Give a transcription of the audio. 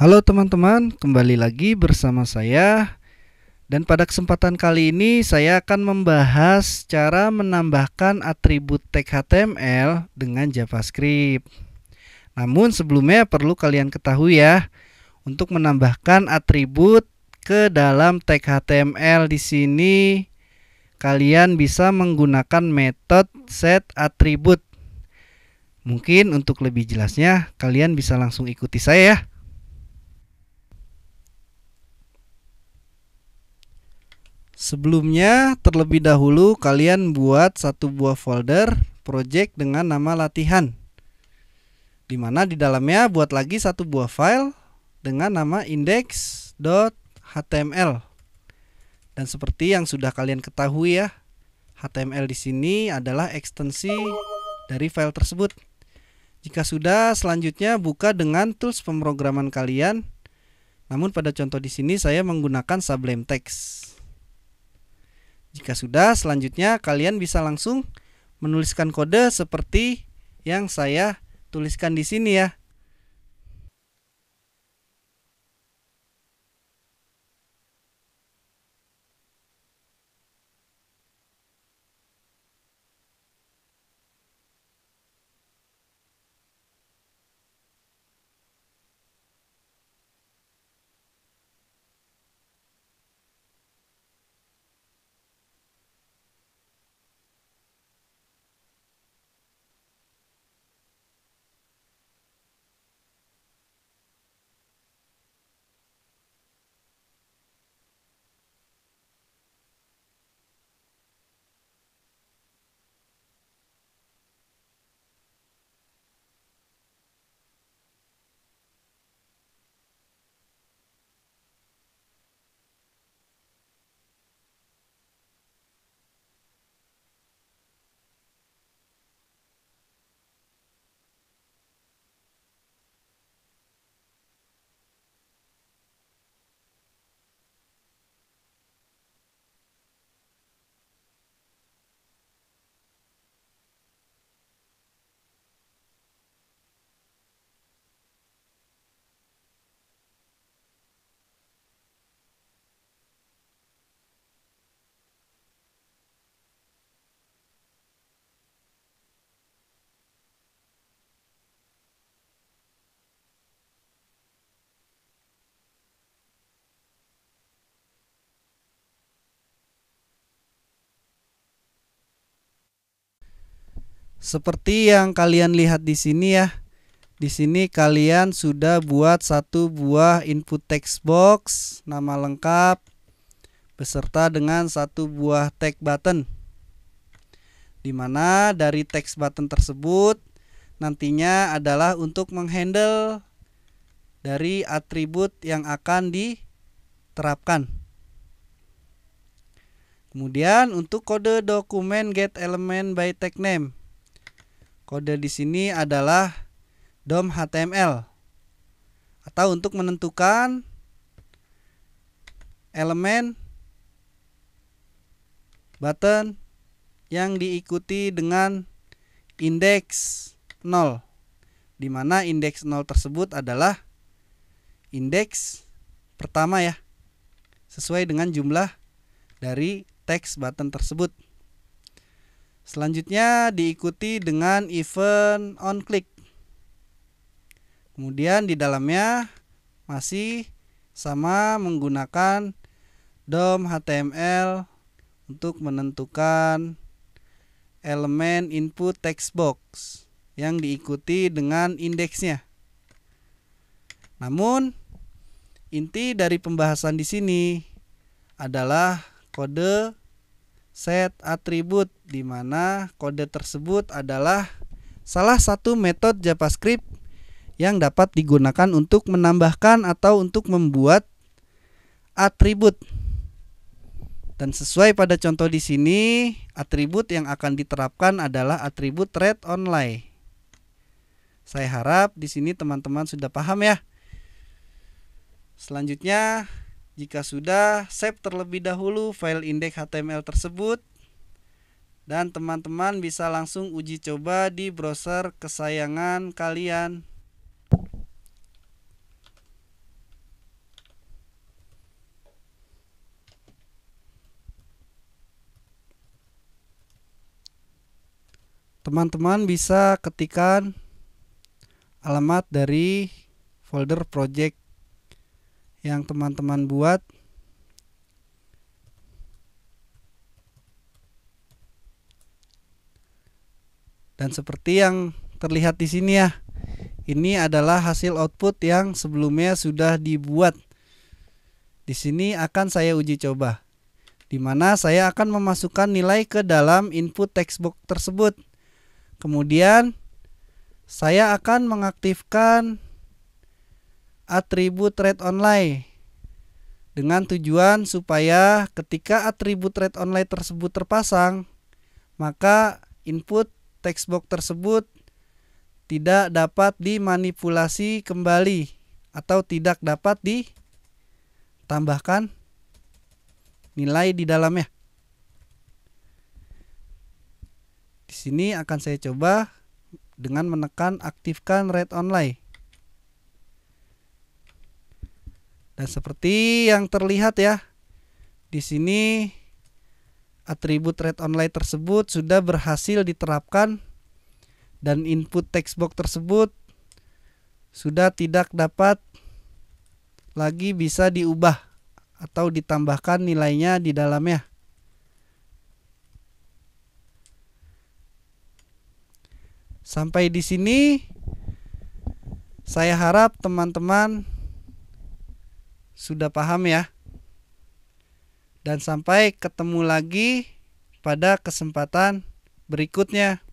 Halo teman-teman, kembali lagi bersama saya. Dan pada kesempatan kali ini saya akan membahas cara menambahkan atribut tag HTML dengan JavaScript. Namun sebelumnya perlu kalian ketahui ya, untuk menambahkan atribut ke dalam tag HTML di sini kalian bisa menggunakan metode set atribut. Mungkin untuk lebih jelasnya kalian bisa langsung ikuti saya ya. Sebelumnya, terlebih dahulu kalian buat satu buah folder project dengan nama latihan. Di mana di dalamnya buat lagi satu buah file dengan nama index.html. Dan seperti yang sudah kalian ketahui ya, HTML di sini adalah ekstensi dari file tersebut. Jika sudah, selanjutnya buka dengan tools pemrograman kalian. Namun pada contoh di sini saya menggunakan Sublime Text. Jika sudah, selanjutnya kalian bisa langsung menuliskan kode seperti yang saya tuliskan di sini ya. Seperti yang kalian lihat di sini ya. Di sini kalian sudah buat satu buah input text box nama lengkap beserta dengan satu buah tag button. Dimana dari text button tersebut nantinya adalah untuk menghandle dari atribut yang akan diterapkan. Kemudian untuk kode dokumen get element by tag name Kode di sini adalah DOM HTML atau untuk menentukan elemen button yang diikuti dengan indeks 0 di mana indeks 0 tersebut adalah indeks pertama ya sesuai dengan jumlah dari teks button tersebut. Selanjutnya diikuti dengan event on click. Kemudian di dalamnya masih sama menggunakan DOM HTML untuk menentukan elemen input text box yang diikuti dengan indeksnya. Namun inti dari pembahasan di sini adalah kode set atribut di mana kode tersebut adalah salah satu metode JavaScript yang dapat digunakan untuk menambahkan atau untuk membuat atribut. Dan sesuai pada contoh di sini, atribut yang akan diterapkan adalah atribut red online. Saya harap di sini teman-teman sudah paham ya. Selanjutnya jika sudah, save terlebih dahulu file indeks HTML tersebut dan teman-teman bisa langsung uji coba di browser kesayangan kalian. Teman-teman bisa ketikkan alamat dari folder project yang teman-teman buat dan seperti yang terlihat di sini ya ini adalah hasil output yang sebelumnya sudah dibuat di sini akan saya uji coba di mana saya akan memasukkan nilai ke dalam input textbox tersebut kemudian saya akan mengaktifkan atribut read online dengan tujuan supaya ketika atribut read online tersebut terpasang maka input textbox tersebut tidak dapat dimanipulasi kembali atau tidak dapat ditambahkan nilai di dalamnya. Di sini akan saya coba dengan menekan aktifkan read online. Nah, seperti yang terlihat ya, di sini atribut read online tersebut sudah berhasil diterapkan dan input textbox tersebut sudah tidak dapat lagi bisa diubah atau ditambahkan nilainya di dalamnya. Sampai di sini saya harap teman-teman sudah paham ya. Dan sampai ketemu lagi pada kesempatan berikutnya.